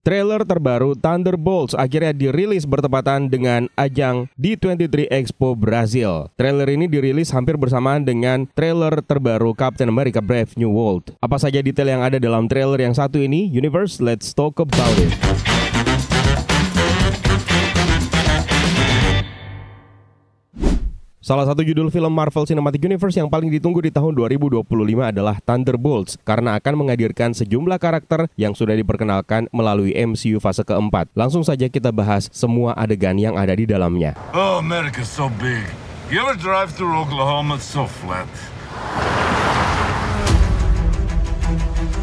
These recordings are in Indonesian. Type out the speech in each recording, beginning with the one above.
Trailer terbaru Thunderbolts akhirnya dirilis bertepatan dengan ajang D23 Expo Brazil. Trailer ini dirilis hampir bersamaan dengan trailer terbaru Captain America Brave New World. Apa saja detail yang ada dalam trailer yang satu ini? Universe, let's talk about it. Salah satu judul film Marvel Cinematic Universe yang paling ditunggu di tahun 2025 adalah Thunderbolts karena akan menghadirkan sejumlah karakter yang sudah diperkenalkan melalui MCU fase keempat. Langsung saja kita bahas semua adegan yang ada di dalamnya. Oh, America so big. You ever drive through Oklahoma so flat?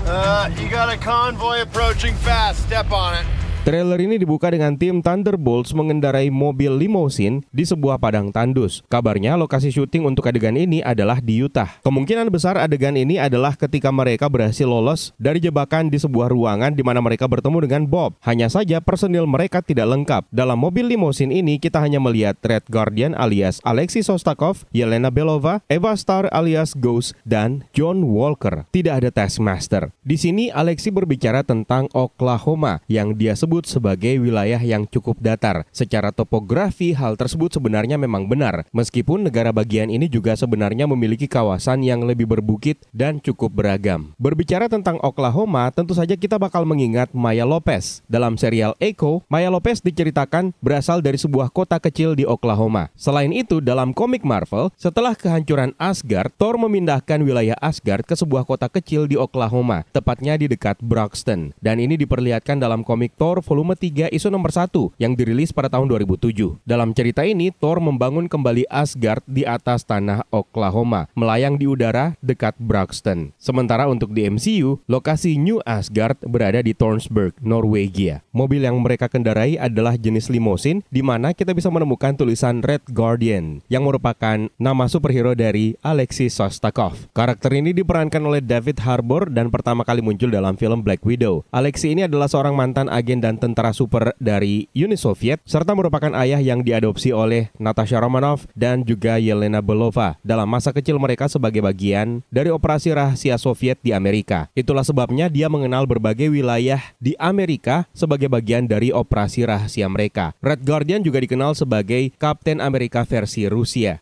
Uh, you got a convoy approaching fast. Step on it. Trailer ini dibuka dengan tim Thunderbolts mengendarai mobil limousin di sebuah padang tandus. Kabarnya lokasi syuting untuk adegan ini adalah di Utah. Kemungkinan besar adegan ini adalah ketika mereka berhasil lolos dari jebakan di sebuah ruangan di mana mereka bertemu dengan Bob. Hanya saja personil mereka tidak lengkap. Dalam mobil limousin ini kita hanya melihat Red Guardian alias Alexei Sostakov, Yelena Belova, Eva Star alias Ghost, dan John Walker. Tidak ada Taskmaster. Di sini Alexei berbicara tentang Oklahoma yang dia sebut disebut sebagai wilayah yang cukup datar. Secara topografi, hal tersebut sebenarnya memang benar, meskipun negara bagian ini juga sebenarnya memiliki kawasan yang lebih berbukit dan cukup beragam. Berbicara tentang Oklahoma, tentu saja kita bakal mengingat Maya Lopez. Dalam serial Echo, Maya Lopez diceritakan berasal dari sebuah kota kecil di Oklahoma. Selain itu, dalam komik Marvel, setelah kehancuran Asgard, Thor memindahkan wilayah Asgard ke sebuah kota kecil di Oklahoma, tepatnya di dekat Broxton. Dan ini diperlihatkan dalam komik Thor volume 3 isu nomor 1 yang dirilis pada tahun 2007. Dalam cerita ini, Thor membangun kembali Asgard di atas tanah Oklahoma, melayang di udara dekat Braxton. Sementara untuk di MCU, lokasi New Asgard berada di Thornsburg, Norwegia. Mobil yang mereka kendarai adalah jenis limosin di mana kita bisa menemukan tulisan Red Guardian yang merupakan nama superhero dari Alexei Sostakov. Karakter ini diperankan oleh David Harbour dan pertama kali muncul dalam film Black Widow. Alexei ini adalah seorang mantan agen dan tentara super dari Uni Soviet, serta merupakan ayah yang diadopsi oleh Natasha Romanov dan juga Yelena Belova dalam masa kecil mereka sebagai bagian dari operasi rahasia Soviet di Amerika. Itulah sebabnya dia mengenal berbagai wilayah di Amerika sebagai bagian dari operasi rahasia mereka. Red Guardian juga dikenal sebagai Kapten Amerika versi Rusia.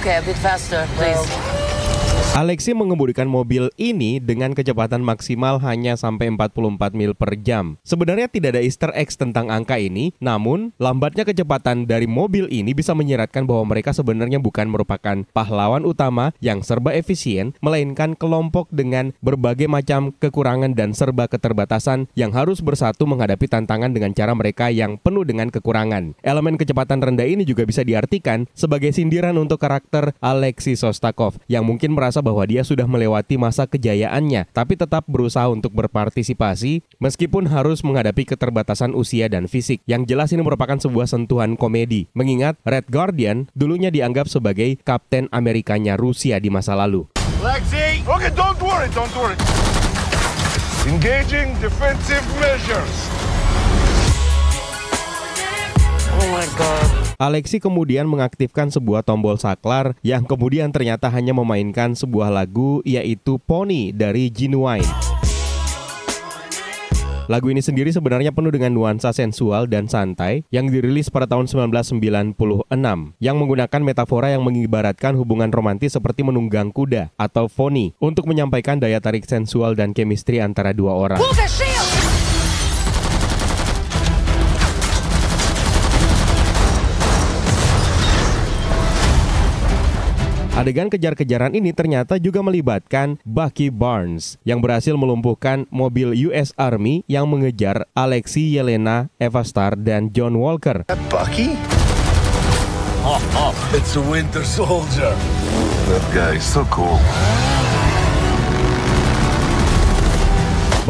Okay, a bit faster, please. Well. Alexi mengemudikan mobil ini dengan kecepatan maksimal hanya sampai 44 mil per jam. Sebenarnya tidak ada easter eggs tentang angka ini, namun lambatnya kecepatan dari mobil ini bisa menyeratkan bahwa mereka sebenarnya bukan merupakan pahlawan utama yang serba efisien, melainkan kelompok dengan berbagai macam kekurangan dan serba keterbatasan yang harus bersatu menghadapi tantangan dengan cara mereka yang penuh dengan kekurangan. Elemen kecepatan rendah ini juga bisa diartikan sebagai sindiran untuk karakter Alexi Sostakov yang mungkin merasa merasa bahwa dia sudah melewati masa kejayaannya, tapi tetap berusaha untuk berpartisipasi meskipun harus menghadapi keterbatasan usia dan fisik. Yang jelas ini merupakan sebuah sentuhan komedi, mengingat Red Guardian dulunya dianggap sebagai Kapten Amerikanya Rusia di masa lalu. Engaging defensive measures. Oh my god. Alexi kemudian mengaktifkan sebuah tombol saklar yang kemudian ternyata hanya memainkan sebuah lagu yaitu Pony dari Genuine. Lagu ini sendiri sebenarnya penuh dengan nuansa sensual dan santai yang dirilis pada tahun 1996 yang menggunakan metafora yang mengibaratkan hubungan romantis seperti menunggang kuda atau pony untuk menyampaikan daya tarik sensual dan chemistry antara dua orang. Buka Adegan kejar-kejaran ini ternyata juga melibatkan Bucky Barnes yang berhasil melumpuhkan mobil US Army yang mengejar Alexi, Yelena, Eva Star, dan John Walker. Bucky? Oh, oh, it's a Winter Soldier. That guy is so cool.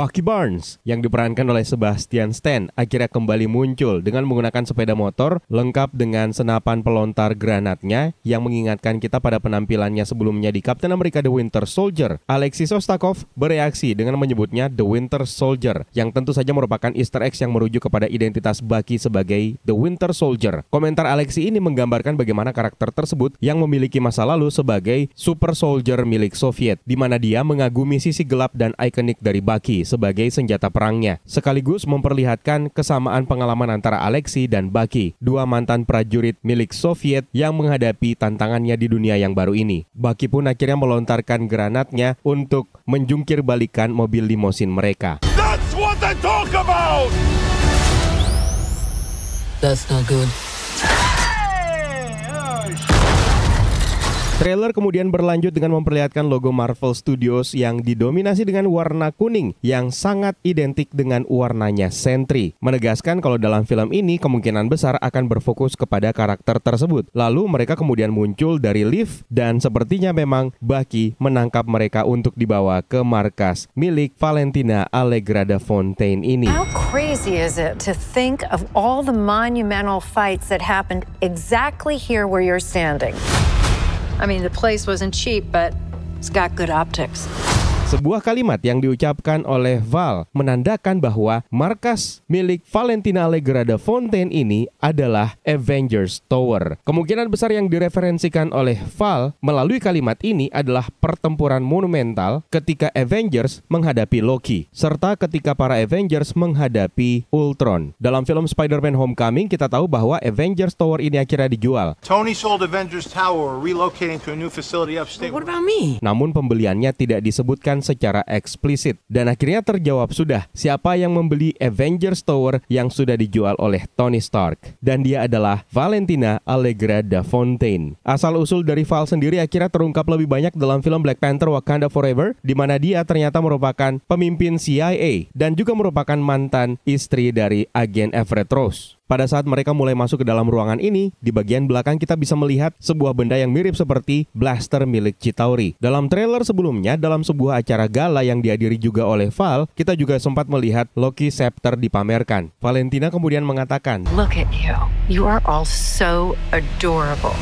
Bucky Barnes yang diperankan oleh Sebastian Stan akhirnya kembali muncul dengan menggunakan sepeda motor lengkap dengan senapan pelontar granatnya yang mengingatkan kita pada penampilannya sebelumnya di Captain America The Winter Soldier. Alexis Sostakov bereaksi dengan menyebutnya The Winter Soldier yang tentu saja merupakan easter egg yang merujuk kepada identitas Bucky sebagai The Winter Soldier. Komentar Alexi ini menggambarkan bagaimana karakter tersebut yang memiliki masa lalu sebagai super soldier milik Soviet di mana dia mengagumi sisi gelap dan ikonik dari Bucky sebagai senjata perangnya, sekaligus memperlihatkan kesamaan pengalaman antara Alexei dan Baki, dua mantan prajurit milik Soviet yang menghadapi tantangannya di dunia yang baru ini. Baki pun akhirnya melontarkan granatnya untuk menjungkir balikan mobil limosin mereka. That's what I talk about! That's not good. Trailer kemudian berlanjut dengan memperlihatkan logo Marvel Studios yang didominasi dengan warna kuning yang sangat identik dengan warnanya Sentry. Menegaskan kalau dalam film ini kemungkinan besar akan berfokus kepada karakter tersebut. Lalu mereka kemudian muncul dari lift dan sepertinya memang Bucky menangkap mereka untuk dibawa ke markas milik Valentina Allegra da Fontaine ini. How crazy is it to think of all the monumental fights that happened exactly here where you're standing? I mean, the place wasn't cheap, but it's got good optics. Sebuah kalimat yang diucapkan oleh Val menandakan bahwa markas milik Valentina Allegra de Fontaine ini adalah Avengers Tower. Kemungkinan besar yang direferensikan oleh Val melalui kalimat ini adalah pertempuran monumental ketika Avengers menghadapi Loki, serta ketika para Avengers menghadapi Ultron. Dalam film Spider-Man Homecoming, kita tahu bahwa Avengers Tower ini akhirnya dijual. Tony sold Avengers Tower, relocating to a new facility upstate. What about me? Namun pembeliannya tidak disebutkan secara eksplisit. Dan akhirnya terjawab sudah siapa yang membeli Avengers Tower yang sudah dijual oleh Tony Stark. Dan dia adalah Valentina Allegra da Fontaine. Asal-usul dari Val sendiri akhirnya terungkap lebih banyak dalam film Black Panther Wakanda Forever, di mana dia ternyata merupakan pemimpin CIA dan juga merupakan mantan istri dari agen Everett Rose. Pada saat mereka mulai masuk ke dalam ruangan ini, di bagian belakang kita bisa melihat sebuah benda yang mirip seperti blaster milik Chitauri. Dalam trailer sebelumnya, dalam sebuah acara gala yang dihadiri juga oleh Val, kita juga sempat melihat Loki Scepter dipamerkan. Valentina kemudian mengatakan, Look at you. You are all so adorable.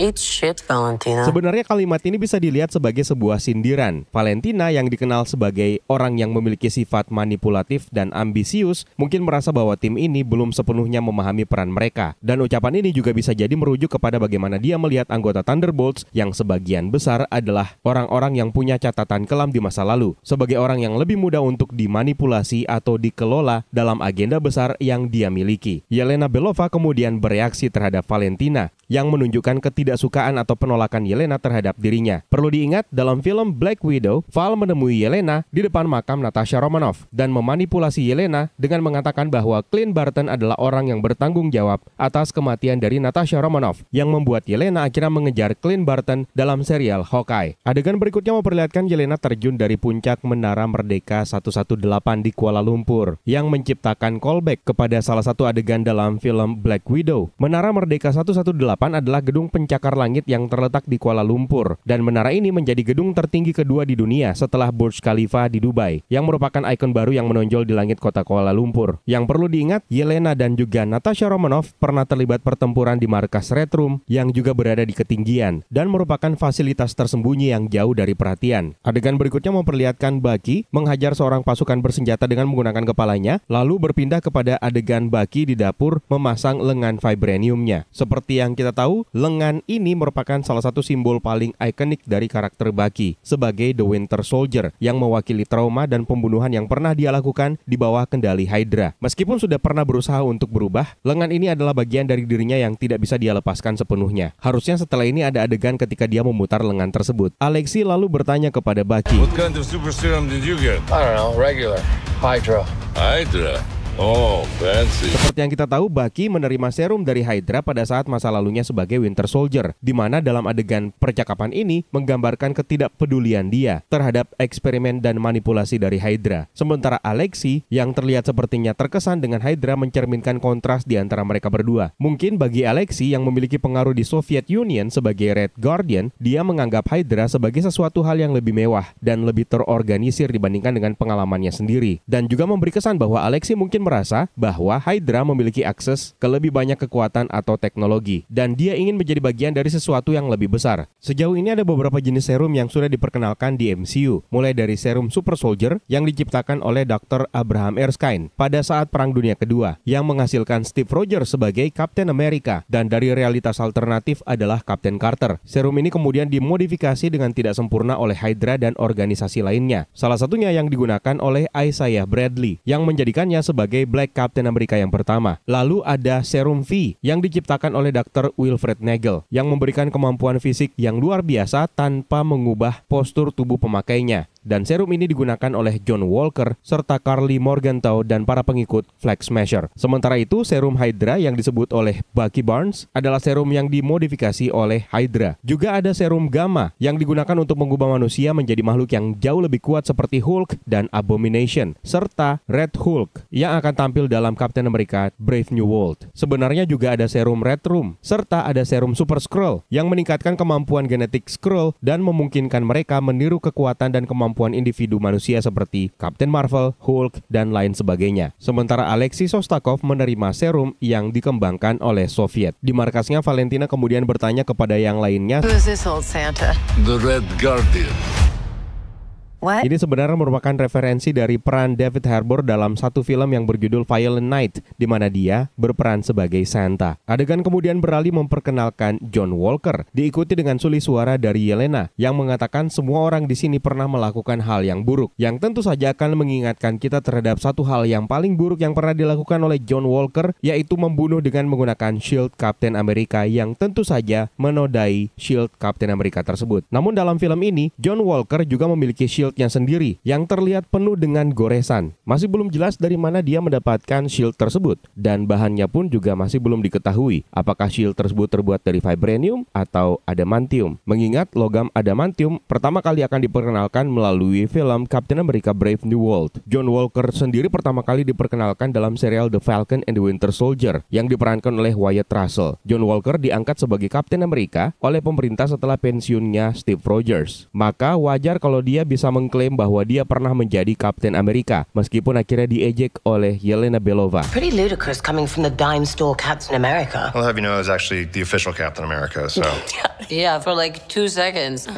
Eat shit, Valentina. Sebenarnya kalimat ini bisa dilihat sebagai sebuah sindiran. Valentina yang dikenal sebagai orang yang memiliki sifat manipulatif dan ambisius mungkin merasa bahwa tim ini belum sepenuhnya memahami peran mereka. Dan ucapan ini juga bisa jadi merujuk kepada bagaimana dia melihat anggota Thunderbolts yang sebagian besar adalah orang-orang yang punya catatan kelam di masa lalu sebagai orang yang lebih mudah untuk dimanipulasi atau dikelola dalam agenda besar yang dia miliki. Yelena Belova kemudian bereaksi terhadap Valentina yang menunjukkan ketidaksukaan atau penolakan Yelena terhadap dirinya. Perlu diingat, dalam film Black Widow, Val menemui Yelena di depan makam Natasha Romanoff dan memanipulasi Yelena dengan mengatakan bahwa Clint Barton adalah orang yang bertanggung jawab atas kematian dari Natasha Romanoff yang membuat Yelena akhirnya mengejar Clint Barton dalam serial Hawkeye. Adegan berikutnya memperlihatkan Yelena terjun dari puncak Menara Merdeka 118 di Kuala Lumpur yang menciptakan callback kepada salah satu adegan dalam film Black Widow. Menara Merdeka 118 8 adalah gedung pencakar langit yang terletak di Kuala Lumpur dan menara ini menjadi gedung tertinggi kedua di dunia setelah Burj Khalifa di Dubai yang merupakan ikon baru yang menonjol di langit kota Kuala Lumpur. Yang perlu diingat, Yelena dan juga Natasha Romanov pernah terlibat pertempuran di markas Red Room yang juga berada di ketinggian dan merupakan fasilitas tersembunyi yang jauh dari perhatian. Adegan berikutnya memperlihatkan Baki menghajar seorang pasukan bersenjata dengan menggunakan kepalanya, lalu berpindah kepada adegan Baki di dapur memasang lengan vibraniumnya. Seperti yang kita kita tahu, lengan ini merupakan salah satu simbol paling ikonik dari karakter Bucky sebagai The Winter Soldier yang mewakili trauma dan pembunuhan yang pernah dia lakukan di bawah kendali Hydra. Meskipun sudah pernah berusaha untuk berubah, lengan ini adalah bagian dari dirinya yang tidak bisa dia lepaskan sepenuhnya. Harusnya setelah ini ada adegan ketika dia memutar lengan tersebut. Alexi lalu bertanya kepada Bucky. What kind of super serum did you get? I don't know, regular. Hydra. Hydra? Oh, fancy. Seperti yang kita tahu, Bucky menerima serum dari Hydra pada saat masa lalunya sebagai Winter Soldier, di mana dalam adegan percakapan ini menggambarkan ketidakpedulian dia terhadap eksperimen dan manipulasi dari Hydra. Sementara Alexi yang terlihat sepertinya terkesan dengan Hydra mencerminkan kontras di antara mereka berdua. Mungkin bagi Alexi yang memiliki pengaruh di Soviet Union sebagai Red Guardian, dia menganggap Hydra sebagai sesuatu hal yang lebih mewah dan lebih terorganisir dibandingkan dengan pengalamannya sendiri dan juga memberi kesan bahwa Alexi mungkin merasa bahwa Hydra memiliki akses ke lebih banyak kekuatan atau teknologi, dan dia ingin menjadi bagian dari sesuatu yang lebih besar. Sejauh ini ada beberapa jenis serum yang sudah diperkenalkan di MCU, mulai dari serum Super Soldier yang diciptakan oleh Dr. Abraham Erskine pada saat Perang Dunia Kedua, yang menghasilkan Steve Rogers sebagai Captain America, dan dari realitas alternatif adalah Captain Carter. Serum ini kemudian dimodifikasi dengan tidak sempurna oleh Hydra dan organisasi lainnya, salah satunya yang digunakan oleh Isaiah Bradley, yang menjadikannya sebagai sebagai Black Captain Amerika yang pertama. Lalu ada Serum V yang diciptakan oleh Dr. Wilfred Nagel yang memberikan kemampuan fisik yang luar biasa tanpa mengubah postur tubuh pemakainya dan serum ini digunakan oleh John Walker serta Carly Morgenthau dan para pengikut Flag Smasher. Sementara itu, serum Hydra yang disebut oleh Bucky Barnes adalah serum yang dimodifikasi oleh Hydra. Juga ada serum Gamma yang digunakan untuk mengubah manusia menjadi makhluk yang jauh lebih kuat seperti Hulk dan Abomination, serta Red Hulk yang akan tampil dalam Captain America Brave New World. Sebenarnya juga ada serum Red Room, serta ada serum Super Skrull yang meningkatkan kemampuan genetik Skrull dan memungkinkan mereka meniru kekuatan dan kemampuan kemampuan individu manusia seperti Captain Marvel, Hulk, dan lain sebagainya. Sementara Alexei Sostakov menerima serum yang dikembangkan oleh Soviet. Di markasnya, Valentina kemudian bertanya kepada yang lainnya, Who is this old Santa? The Red Guardian. What? Ini sebenarnya merupakan referensi dari peran David Harbour dalam satu film yang berjudul Violent Night, di mana dia berperan sebagai Santa. Adegan kemudian beralih memperkenalkan John Walker, diikuti dengan suli suara dari Yelena yang mengatakan semua orang di sini pernah melakukan hal yang buruk, yang tentu saja akan mengingatkan kita terhadap satu hal yang paling buruk yang pernah dilakukan oleh John Walker, yaitu membunuh dengan menggunakan shield Captain America yang tentu saja menodai shield Captain America tersebut. Namun dalam film ini, John Walker juga memiliki shield shieldnya sendiri yang terlihat penuh dengan goresan. Masih belum jelas dari mana dia mendapatkan shield tersebut dan bahannya pun juga masih belum diketahui apakah shield tersebut terbuat dari vibranium atau adamantium. Mengingat logam adamantium pertama kali akan diperkenalkan melalui film Captain America Brave New World. John Walker sendiri pertama kali diperkenalkan dalam serial The Falcon and the Winter Soldier yang diperankan oleh Wyatt Russell. John Walker diangkat sebagai Captain America oleh pemerintah setelah pensiunnya Steve Rogers. Maka wajar kalau dia bisa mengklaim bahwa dia pernah menjadi Kapten Amerika, meskipun akhirnya diejek oleh Yelena Belova. Pretty ludicrous coming from the dime store Captain America. I'll have you know I was actually the official Captain America, so... yeah, for like two seconds.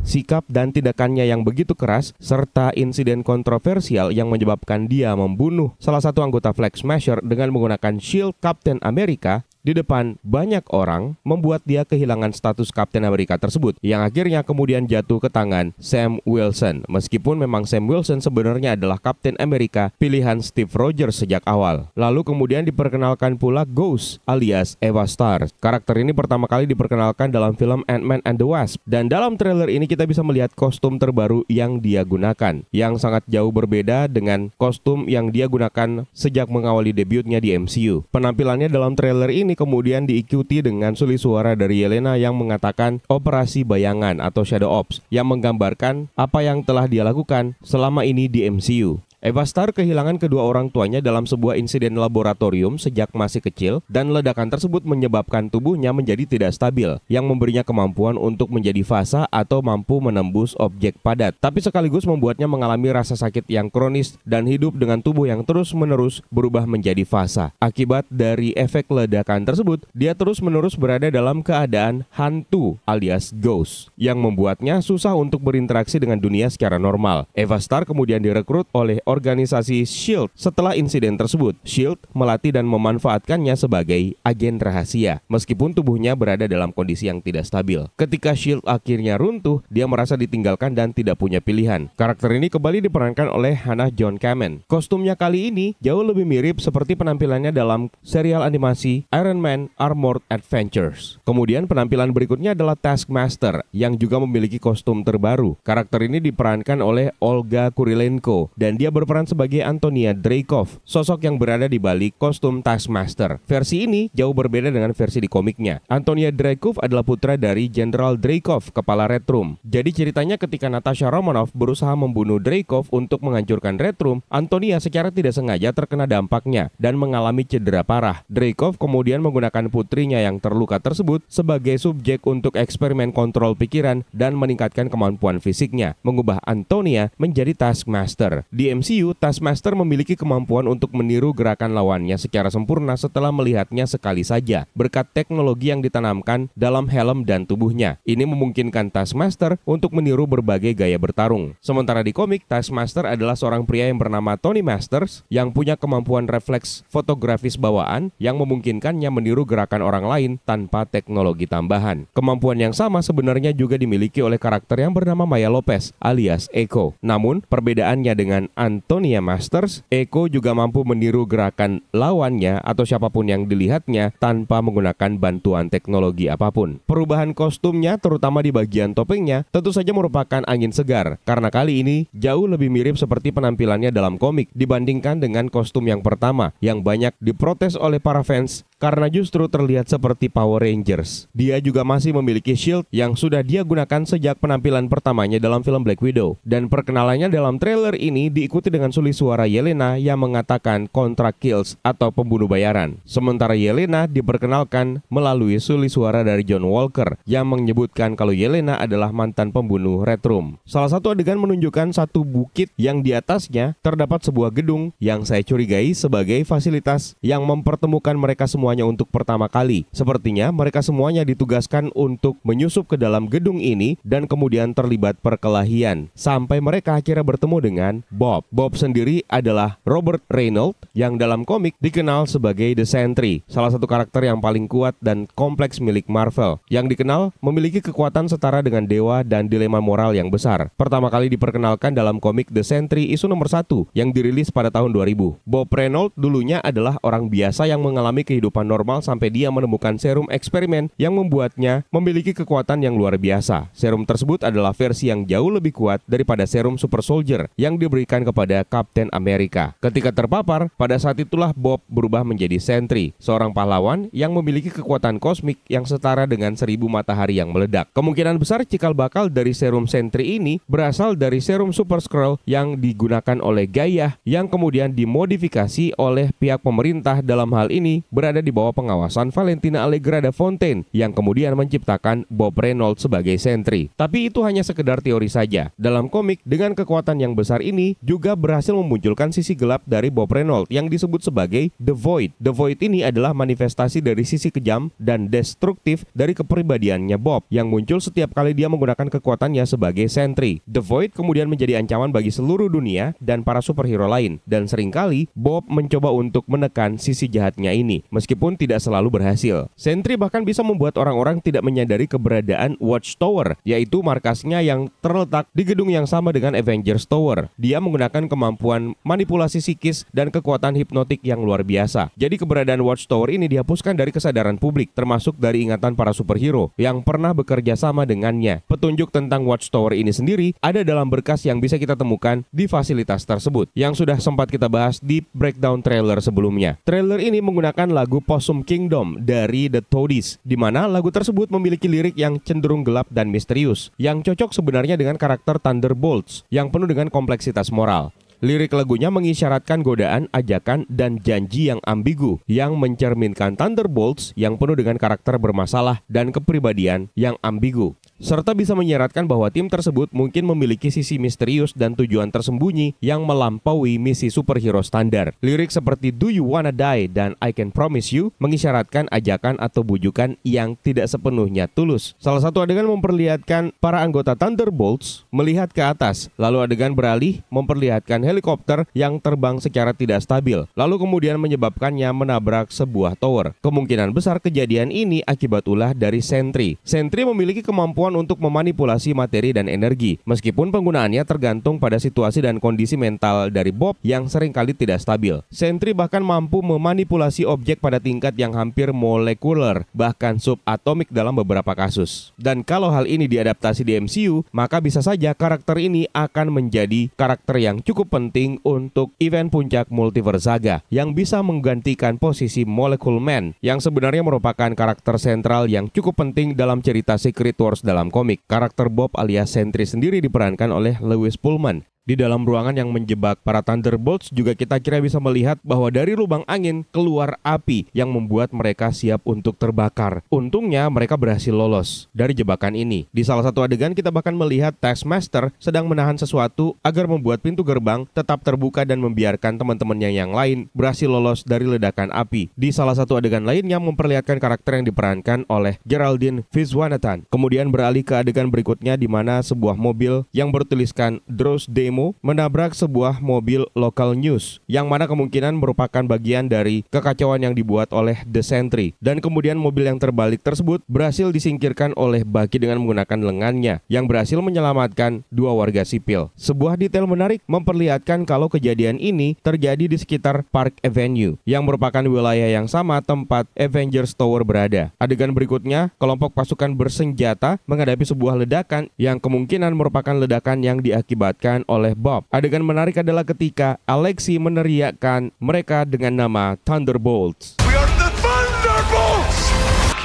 sikap dan tindakannya yang begitu keras, serta insiden kontroversial yang menyebabkan dia membunuh salah satu anggota Flag Smasher dengan menggunakan shield Captain America di depan banyak orang membuat dia kehilangan status Kapten Amerika tersebut yang akhirnya kemudian jatuh ke tangan Sam Wilson. Meskipun memang Sam Wilson sebenarnya adalah Kapten Amerika pilihan Steve Rogers sejak awal. Lalu kemudian diperkenalkan pula Ghost alias Eva Star Karakter ini pertama kali diperkenalkan dalam film Ant-Man and the Wasp dan dalam trailer ini kita bisa melihat kostum terbaru yang dia gunakan yang sangat jauh berbeda dengan kostum yang dia gunakan sejak mengawali debutnya di MCU. Penampilannya dalam trailer ini ini kemudian diikuti dengan suli suara dari Yelena yang mengatakan operasi bayangan atau shadow ops yang menggambarkan apa yang telah dia lakukan selama ini di MCU. Eva Star kehilangan kedua orang tuanya dalam sebuah insiden laboratorium sejak masih kecil dan ledakan tersebut menyebabkan tubuhnya menjadi tidak stabil yang memberinya kemampuan untuk menjadi fasa atau mampu menembus objek padat tapi sekaligus membuatnya mengalami rasa sakit yang kronis dan hidup dengan tubuh yang terus-menerus berubah menjadi fasa. Akibat dari efek ledakan tersebut, dia terus-menerus berada dalam keadaan hantu alias ghost yang membuatnya susah untuk berinteraksi dengan dunia secara normal. Eva Star kemudian direkrut oleh organisasi SHIELD setelah insiden tersebut. SHIELD melatih dan memanfaatkannya sebagai agen rahasia, meskipun tubuhnya berada dalam kondisi yang tidak stabil. Ketika SHIELD akhirnya runtuh, dia merasa ditinggalkan dan tidak punya pilihan. Karakter ini kembali diperankan oleh Hannah John Kamen. Kostumnya kali ini jauh lebih mirip seperti penampilannya dalam serial animasi Iron Man Armored Adventures. Kemudian penampilan berikutnya adalah Taskmaster yang juga memiliki kostum terbaru. Karakter ini diperankan oleh Olga Kurilenko dan dia ber berperan sebagai Antonia Dreykov, sosok yang berada di balik kostum Taskmaster. Versi ini jauh berbeda dengan versi di komiknya. Antonia Dreykov adalah putra dari Jenderal Dreykov, kepala Red Room. Jadi ceritanya ketika Natasha Romanoff berusaha membunuh Dreykov untuk menghancurkan Red Room, Antonia secara tidak sengaja terkena dampaknya dan mengalami cedera parah. Dreykov kemudian menggunakan putrinya yang terluka tersebut sebagai subjek untuk eksperimen kontrol pikiran dan meningkatkan kemampuan fisiknya, mengubah Antonia menjadi Taskmaster. Di DMC MCU, Taskmaster memiliki kemampuan untuk meniru gerakan lawannya secara sempurna setelah melihatnya sekali saja, berkat teknologi yang ditanamkan dalam helm dan tubuhnya. Ini memungkinkan Taskmaster untuk meniru berbagai gaya bertarung. Sementara di komik, Taskmaster adalah seorang pria yang bernama Tony Masters yang punya kemampuan refleks fotografis bawaan yang memungkinkannya meniru gerakan orang lain tanpa teknologi tambahan. Kemampuan yang sama sebenarnya juga dimiliki oleh karakter yang bernama Maya Lopez alias Echo. Namun, perbedaannya dengan Ant Antonia Masters, Eko juga mampu meniru gerakan lawannya atau siapapun yang dilihatnya tanpa menggunakan bantuan teknologi apapun. Perubahan kostumnya terutama di bagian topengnya tentu saja merupakan angin segar karena kali ini jauh lebih mirip seperti penampilannya dalam komik dibandingkan dengan kostum yang pertama yang banyak diprotes oleh para fans karena justru terlihat seperti Power Rangers. Dia juga masih memiliki shield yang sudah dia gunakan sejak penampilan pertamanya dalam film Black Widow. Dan perkenalannya dalam trailer ini diikuti dengan sulit suara Yelena yang mengatakan kontrak kills atau pembunuh bayaran. Sementara Yelena diperkenalkan melalui sulit suara dari John Walker yang menyebutkan kalau Yelena adalah mantan pembunuh Red Room. Salah satu adegan menunjukkan satu bukit yang di atasnya terdapat sebuah gedung yang saya curigai sebagai fasilitas yang mempertemukan mereka semua semuanya untuk pertama kali. Sepertinya mereka semuanya ditugaskan untuk menyusup ke dalam gedung ini dan kemudian terlibat perkelahian. Sampai mereka akhirnya bertemu dengan Bob. Bob sendiri adalah Robert Reynolds yang dalam komik dikenal sebagai The Sentry, salah satu karakter yang paling kuat dan kompleks milik Marvel. Yang dikenal memiliki kekuatan setara dengan dewa dan dilema moral yang besar. Pertama kali diperkenalkan dalam komik The Sentry isu nomor Satu yang dirilis pada tahun 2000. Bob Reynolds dulunya adalah orang biasa yang mengalami kehidupan normal sampai dia menemukan serum eksperimen yang membuatnya memiliki kekuatan yang luar biasa. Serum tersebut adalah versi yang jauh lebih kuat daripada serum Super Soldier yang diberikan kepada Captain America. Ketika terpapar, pada saat itulah Bob berubah menjadi Sentry, seorang pahlawan yang memiliki kekuatan kosmik yang setara dengan seribu matahari yang meledak. Kemungkinan besar cikal bakal dari serum Sentry ini berasal dari serum Super Skrull yang digunakan oleh Gaia yang kemudian dimodifikasi oleh pihak pemerintah dalam hal ini berada di di bawah pengawasan Valentina Allegra da Fontaine yang kemudian menciptakan Bob Reynolds sebagai sentri. Tapi itu hanya sekedar teori saja. Dalam komik, dengan kekuatan yang besar ini juga berhasil memunculkan sisi gelap dari Bob Reynolds yang disebut sebagai The Void. The Void ini adalah manifestasi dari sisi kejam dan destruktif dari kepribadiannya Bob yang muncul setiap kali dia menggunakan kekuatannya sebagai sentri. The Void kemudian menjadi ancaman bagi seluruh dunia dan para superhero lain dan seringkali Bob mencoba untuk menekan sisi jahatnya ini. Meski meskipun tidak selalu berhasil. Sentry bahkan bisa membuat orang-orang tidak menyadari keberadaan Watchtower, yaitu markasnya yang terletak di gedung yang sama dengan Avengers Tower. Dia menggunakan kemampuan manipulasi psikis dan kekuatan hipnotik yang luar biasa. Jadi keberadaan Watchtower ini dihapuskan dari kesadaran publik, termasuk dari ingatan para superhero yang pernah bekerja sama dengannya. Petunjuk tentang Watchtower ini sendiri ada dalam berkas yang bisa kita temukan di fasilitas tersebut, yang sudah sempat kita bahas di breakdown trailer sebelumnya. Trailer ini menggunakan lagu Possum Kingdom dari The Toadies, di mana lagu tersebut memiliki lirik yang cenderung gelap dan misterius, yang cocok sebenarnya dengan karakter Thunderbolts yang penuh dengan kompleksitas moral. Lirik lagunya mengisyaratkan godaan, ajakan, dan janji yang ambigu yang mencerminkan Thunderbolts yang penuh dengan karakter bermasalah dan kepribadian yang ambigu. Serta bisa menyeratkan bahwa tim tersebut mungkin memiliki sisi misterius dan tujuan tersembunyi yang melampaui misi superhero standar. Lirik seperti Do You Wanna Die dan I Can Promise You mengisyaratkan ajakan atau bujukan yang tidak sepenuhnya tulus. Salah satu adegan memperlihatkan para anggota Thunderbolts melihat ke atas, lalu adegan beralih memperlihatkan helikopter yang terbang secara tidak stabil, lalu kemudian menyebabkannya menabrak sebuah tower. Kemungkinan besar kejadian ini akibat ulah dari sentri. Sentri memiliki kemampuan untuk memanipulasi materi dan energi, meskipun penggunaannya tergantung pada situasi dan kondisi mental dari Bob yang seringkali tidak stabil. Sentri bahkan mampu memanipulasi objek pada tingkat yang hampir molekuler, bahkan subatomik dalam beberapa kasus. Dan kalau hal ini diadaptasi di MCU, maka bisa saja karakter ini akan menjadi karakter yang cukup penting penting untuk event puncak Multiverse Saga yang bisa menggantikan posisi Molecule Man yang sebenarnya merupakan karakter sentral yang cukup penting dalam cerita Secret Wars dalam komik. Karakter Bob alias Sentry sendiri diperankan oleh Lewis Pullman di dalam ruangan yang menjebak para Thunderbolts juga kita kira bisa melihat bahwa dari lubang angin keluar api yang membuat mereka siap untuk terbakar. Untungnya mereka berhasil lolos dari jebakan ini. Di salah satu adegan kita bahkan melihat Taskmaster sedang menahan sesuatu agar membuat pintu gerbang tetap terbuka dan membiarkan teman-temannya yang lain berhasil lolos dari ledakan api. Di salah satu adegan lainnya memperlihatkan karakter yang diperankan oleh Geraldine Viswanathan. Kemudian beralih ke adegan berikutnya di mana sebuah mobil yang bertuliskan Drose Demo menabrak sebuah mobil lokal news yang mana kemungkinan merupakan bagian dari kekacauan yang dibuat oleh The Sentry. Dan kemudian mobil yang terbalik tersebut berhasil disingkirkan oleh Baki dengan menggunakan lengannya yang berhasil menyelamatkan dua warga sipil. Sebuah detail menarik memperlihatkan kalau kejadian ini terjadi di sekitar Park Avenue yang merupakan wilayah yang sama tempat Avengers Tower berada. Adegan berikutnya, kelompok pasukan bersenjata menghadapi sebuah ledakan yang kemungkinan merupakan ledakan yang diakibatkan oleh oleh Bob. Adegan menarik adalah ketika Alexi meneriakkan mereka dengan nama Thunderbolts. We are the Thunderbolts!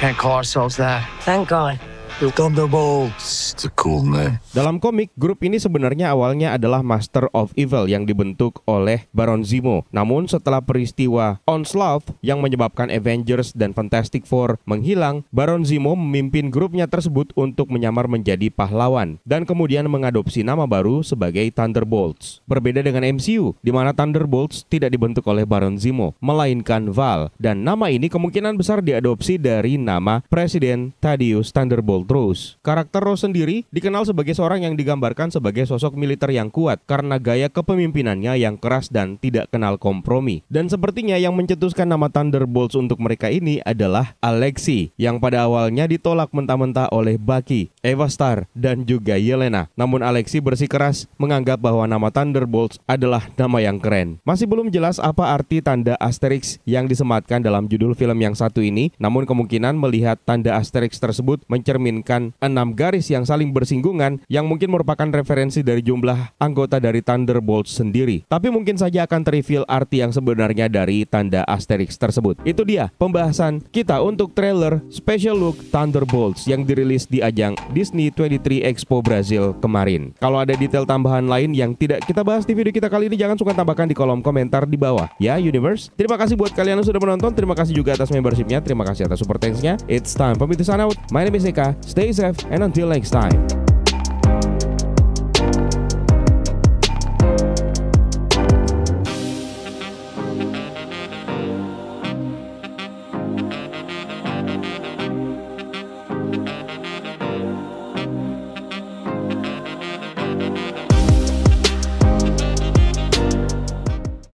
Can't call ourselves that. Thank God. Thunderbolts. It's a cool name. Dalam komik, grup ini sebenarnya awalnya adalah Master of Evil yang dibentuk oleh Baron Zemo. Namun setelah peristiwa Onslaught yang menyebabkan Avengers dan Fantastic Four menghilang, Baron Zemo memimpin grupnya tersebut untuk menyamar menjadi pahlawan dan kemudian mengadopsi nama baru sebagai Thunderbolts. Berbeda dengan MCU, di mana Thunderbolts tidak dibentuk oleh Baron Zemo, melainkan Val. Dan nama ini kemungkinan besar diadopsi dari nama Presiden Thaddeus Thunderbolt terus. Karakter Rose sendiri dikenal sebagai seorang yang digambarkan sebagai sosok militer yang kuat karena gaya kepemimpinannya yang keras dan tidak kenal kompromi. Dan sepertinya yang mencetuskan nama Thunderbolts untuk mereka ini adalah Alexi yang pada awalnya ditolak mentah-mentah oleh Bucky, Eva Star, dan juga Yelena. Namun Alexi bersikeras menganggap bahwa nama Thunderbolts adalah nama yang keren. Masih belum jelas apa arti tanda Asterix yang disematkan dalam judul film yang satu ini, namun kemungkinan melihat tanda Asterix tersebut mencerminkan memungkinkan enam garis yang saling bersinggungan yang mungkin merupakan referensi dari jumlah anggota dari Thunderbolts sendiri. Tapi mungkin saja akan terreveal arti yang sebenarnya dari tanda Asterix tersebut. Itu dia pembahasan kita untuk trailer Special Look Thunderbolts yang dirilis di ajang Disney 23 Expo Brazil kemarin. Kalau ada detail tambahan lain yang tidak kita bahas di video kita kali ini, jangan suka tambahkan di kolom komentar di bawah. Ya Universe, terima kasih buat kalian yang sudah menonton, terima kasih juga atas membershipnya, terima kasih atas super Thanksnya. It's time pemirsa sign My name is Eka. Stay safe and until next time.